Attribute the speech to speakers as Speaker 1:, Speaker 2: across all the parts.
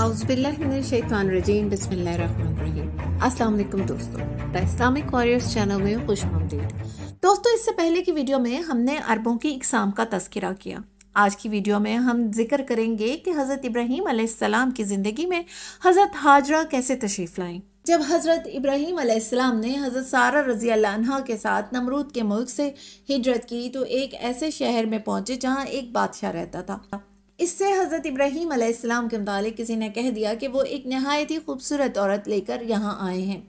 Speaker 1: अस्सलाम वालेकुम दोस्तों द इस्लामिक वॉरियर्स चैनल में खुश दोस्तों इससे पहले की वीडियो में हमने अरबों की इकसाम का तस्करा किया आज की वीडियो में हम जिक्र करेंगे कि हज़रत इब्राहिम आसमाम की ज़िंदगी में हज़रत हाजरा कैसे तशरीफ़ लाए जब हज़रत इब्राहिम आसमाम ने हज़रत सारा रज़ी अल्लाह के साथ नमरूद के मुल्क से हिजरत की तो एक ऐसे शहर में पहुंचे जहाँ एक बादशाह रहता था इससे हज़रत इब्राहीम आसमाम के मुताबिक किसी ने कह दिया कि वो एक नहायत ही खूबसूरत औरत लेकर यहाँ आए हैं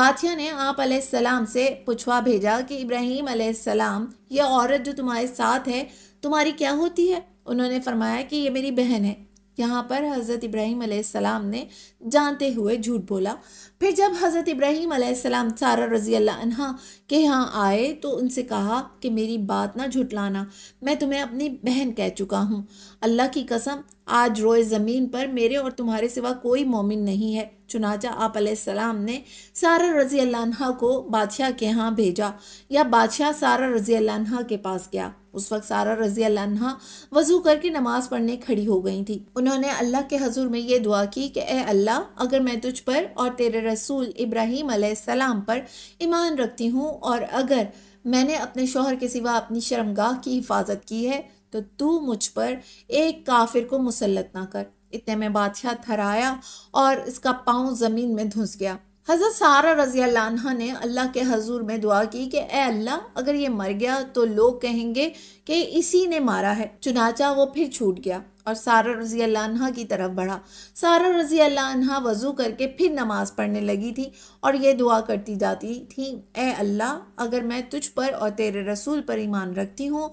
Speaker 1: बाथिया ने आप सलाम से पुछवा भेजा कि इब्राहीम सलाम यह औरत जो तुम्हारे साथ है तुम्हारी क्या होती है उन्होंने फरमाया कि ये मेरी बहन है यहाँ पर हज़रत इब्राहिम आसमाम ने जानते हुए झूठ बोला फिर जब हज़रत इब्राहिम आसमाम सारा रज़ी अल्लाह के यहाँ आए तो उनसे कहा कि मेरी बात ना झुटलाना मैं तुम्हें अपनी बहन कह चुका हूँ अल्लाह की कसम आज रोए ज़मीन पर मेरे और तुम्हारे सिवा कोई मोमिन नहीं है चुनाचा आप सलाम ने सारा रजी अल्लाह को बादशाह के यहाँ भेजा या बादशाह सारा रजी अल्लाह के पास गया उस वक्त सारा रजी अल्लाह वजू करके नमाज पढ़ने खड़ी हो गई थी उन्होंने अल्लाह के हजूर में ये दुआ की कि ए अल्लाह अगर मैं तुझ पर और तेरे रसूल इब्राहिम सलाम पर ईमान रखती हूँ और अगर मैंने अपने शोहर के सिवा अपनी शर्मगाह की हिफाजत की है तो तू मुझ पर एक काफिर को मुसलत ना कर इतने में बादशाह थराया और इसका पाँव ज़मीन में धुंस गया हज़रत सारा रज़ी अल्लाह ने अल्लाह के हजूर में दुआ की कि ए अल्लाह अगर ये मर गया तो लोग कहेंगे कि इसी ने मारा है चुनाचा वो फिर छूट गया और सारा रज़ी अल्लाह की तरफ बढ़ा सारा रज़ी अल्लाह वज़ू करके फिर नमाज़ पढ़ने लगी थी और ये दुआ करती जाती थी ए अल्लाह अगर मैं तुझ पर और तेरे रसूल पर ईमान रखती हूँ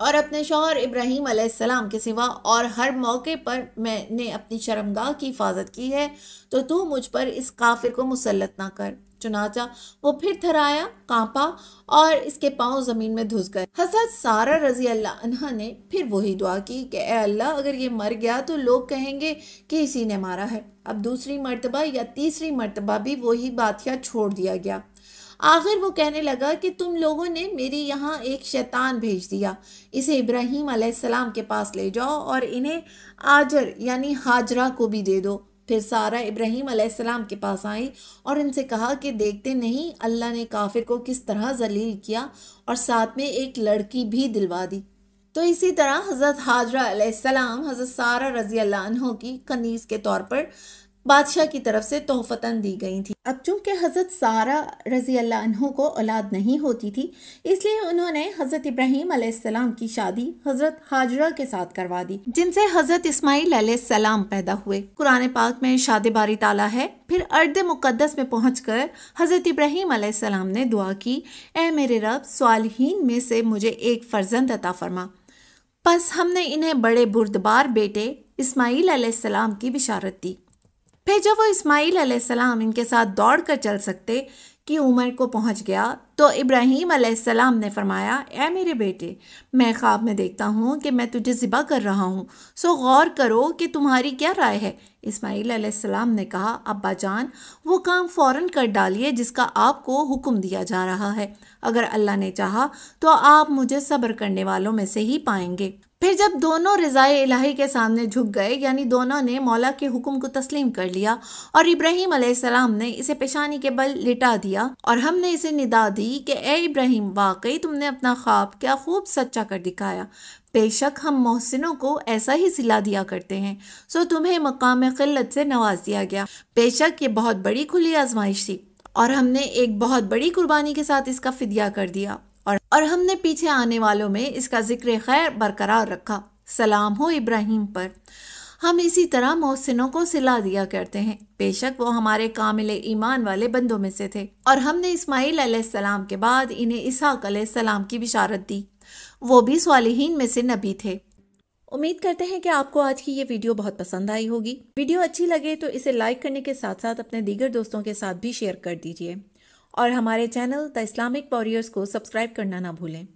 Speaker 1: और अपने शोहर इब्राहीम आसमाम के सिवा और हर मौके पर मैंने अपनी शर्मगाह की हिफाजत की है तो तू मुझ पर इस काफिर को मुसलत ना कर चुनाचा वो फिर थराया कांपा और इसके पांव ज़मीन में धुस गए हजरत सारा रजी अल्लाह अन्हा ने फिर वही दुआ की कि ए अल्लाह अगर ये मर गया तो लोग कहेंगे कि इसी ने मारा है अब दूसरी मर्तबा या तीसरी मर्तबा भी वही बादशाह छोड़ दिया गया आखिर वो कहने लगा कि तुम लोगों ने मेरी यहाँ एक शैतान भेज दिया इसे इब्राहिम के पास ले जाओ और इन्हें आजर यानी हाजरा को भी दे दो फिर सारा इब्राहीम अलैहिस्सलाम के पास आई और इनसे कहा कि देखते नहीं अल्लाह ने काफिर को किस तरह जलील किया और साथ में एक लड़की भी दिलवा दी तो इसी तरह हज़रत हाजरा सलाम हज़रत सारा रज़ी अल्लाह की कनीज़ के तौर पर बादशाह की तरफ से तोहफतान दी गई थी अब चूंकि हज़रत सारा रजी अल्लाह को औलाद नहीं होती थी इसलिए उन्होंने हज़रत इब्राहीम अलैहिस्सलाम की शादी हज़रत हाजरा के साथ करवा दी जिनसे हज़रत इस्माईल अलैहिस्सलाम पैदा हुए कुरान पाक में शाद बारी ताला है फिर अर्द मुकदस में पहुँच कर हज़रत इब्राहीम अलैहिस्सलाम ने दुआ की ए मेरे रब सालहीन में से मुझे एक फ़र्जंद अता फरमा बस हमने इन्हें बड़े बुरदबार बेटे इस्माईल अलैहिस्सलाम की बिशारत दी फिर जब वो इस्माईल सलाम इनके साथ दौड़ कर चल सकते कि उमर को पहुंच गया तो इब्राहीम सलाम ने फरमाया ए मेरे बेटे मैं ख्वाब में देखता हूँ कि मैं तुझे ज़िबा कर रहा हूँ सो गौर करो कि तुम्हारी क्या राय है इस्माईल सलाम ने कहा अब्बा जान वो काम फ़ौर कर डालिए जिसका आपको हुक्म दिया जा रहा है अगर अल्लाह ने चाहा तो आप मुझे सब्र करने वालों में से ही पाएंगे फिर जब दोनों रज़ाए इलाही के सामने झुक गए यानी दोनों ने मौला के हुक्म को तस्लीम कर लिया और इब्राहिम अलैहिस्सलाम ने इसे पेशानी के बल लिटा दिया और हमने इसे निदा दी कि ए इब्राहिम वाकई तुमने अपना ख्वाब क्या खूब सच्चा कर दिखाया बेशक हम मोहसिनों को ऐसा ही सिला दिया करते हैं सो तुम्हें मकाम किल्लत से नवाज दिया गया बेशक ये बहुत बड़ी खुली आजमाइश थी और हमने एक बहुत बड़ी कुर्बानी के साथ इसका फिदिया कर दिया और और हमने पीछे आने वालों में इसका जिक्र खैर बरकरार रखा सलाम हो इब्राहिम पर हम इसी तरह मोहसिनों को सिला दिया करते हैं बेशक वो हमारे कामिल ईमान वाले बंदों में से थे और हमने इस्माइल अलैहिस्सलाम के बाद इन्हें इसहाक अलैहिस्सलाम की बिशारत दी वो भी सालहीन में से नबी थे उम्मीद करते हैं कि आपको आज की ये वीडियो बहुत पसंद आई होगी वीडियो अच्छी लगे तो इसे लाइक करने के साथ साथ अपने दीगर दोस्तों के साथ भी शेयर कर दीजिए और हमारे चैनल द इस्लामिक वॉरियर्स को सब्सक्राइब करना ना भूलें